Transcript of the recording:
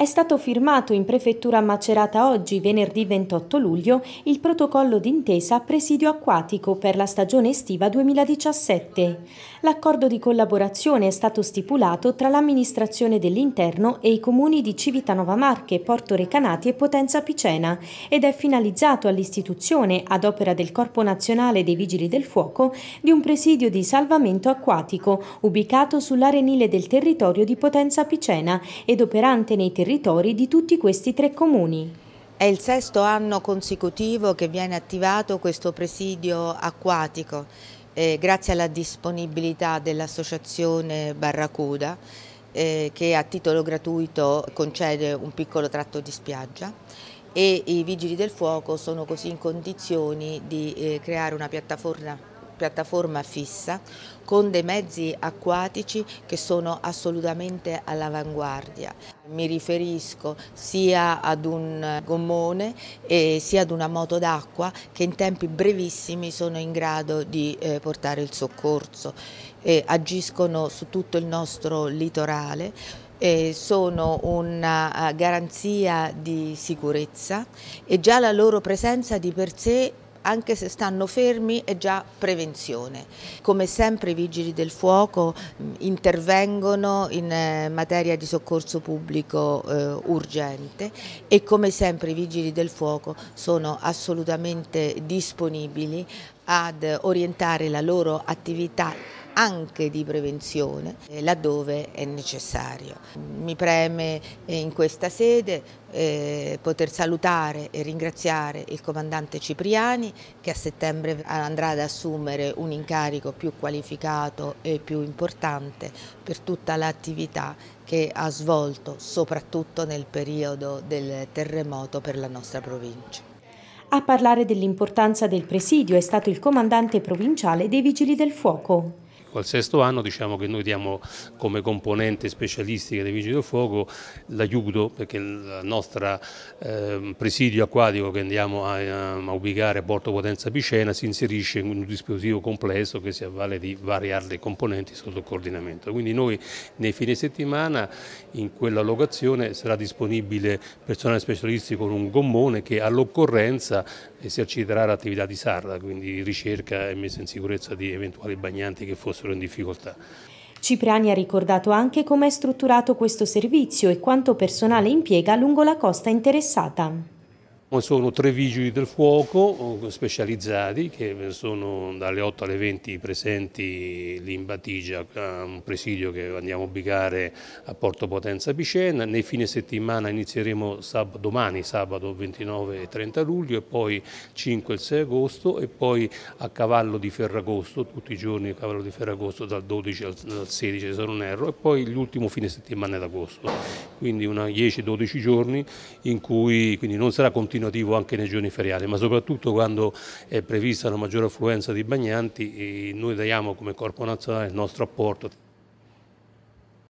È stato firmato in prefettura Macerata oggi, venerdì 28 luglio, il protocollo d'intesa Presidio acquatico per la stagione estiva 2017. L'accordo di collaborazione è stato stipulato tra l'amministrazione dell'interno e i comuni di Civitanova Marche, Porto Recanati e Potenza Picena ed è finalizzato all'istituzione, ad opera del Corpo Nazionale dei Vigili del Fuoco, di un presidio di salvamento acquatico ubicato sull'arenile del territorio di Potenza Picena ed operante nei territori territori di tutti questi tre comuni. È il sesto anno consecutivo che viene attivato questo presidio acquatico eh, grazie alla disponibilità dell'associazione Barracuda eh, che a titolo gratuito concede un piccolo tratto di spiaggia e i vigili del fuoco sono così in condizioni di eh, creare una piattaforma piattaforma fissa con dei mezzi acquatici che sono assolutamente all'avanguardia. Mi riferisco sia ad un gommone sia ad una moto d'acqua che in tempi brevissimi sono in grado di eh, portare il soccorso. Eh, agiscono su tutto il nostro litorale. Eh, sono una eh, garanzia di sicurezza e già la loro presenza di per sé anche se stanno fermi è già prevenzione. Come sempre i vigili del fuoco mm, intervengono in eh, materia di soccorso pubblico eh, urgente e come sempre i vigili del fuoco sono assolutamente disponibili ad orientare la loro attività anche di prevenzione eh, laddove è necessario. Mi preme eh, in questa sede eh, poter salutare e ringraziare il comandante Cipriani che a settembre andrà ad assumere un incarico più qualificato e più importante per tutta l'attività che ha svolto soprattutto nel periodo del terremoto per la nostra provincia. A parlare dell'importanza del presidio è stato il comandante provinciale dei Vigili del Fuoco al sesto anno diciamo che noi diamo come componente specialistica dei Vigili del Fuoco l'aiuto perché il nostro eh, presidio acquatico che andiamo a, ehm, a ubicare a Porto Potenza Picena si inserisce in un dispositivo complesso che si avvale di varie altre componenti sotto coordinamento. Quindi noi nei fine settimana in quella locazione sarà disponibile personale specialistico con un gommone che all'occorrenza eserciterà eh, l'attività di sarda, quindi ricerca e messa in sicurezza di eventuali bagnanti che fossero fossero in difficoltà. Cipriani ha ricordato anche come è strutturato questo servizio e quanto personale impiega lungo la costa interessata. Sono tre vigili del fuoco eh, specializzati che sono dalle 8 alle 20 presenti lì in Batigia, un presidio che andiamo a ubicare a Porto Potenza Picena. Nei fine settimana inizieremo sab domani, sabato 29 e 30 luglio e poi 5 e 6 agosto e poi a cavallo di Ferragosto, tutti i giorni a cavallo di Ferragosto dal 12 al 16 se non erro e poi l'ultimo fine settimana d'agosto. Quindi 10-12 giorni in cui non sarà continuato continuativo anche nei giorni feriali, ma soprattutto quando è prevista una maggiore affluenza di bagnanti eh, noi diamo come Corpo Nazionale il nostro apporto.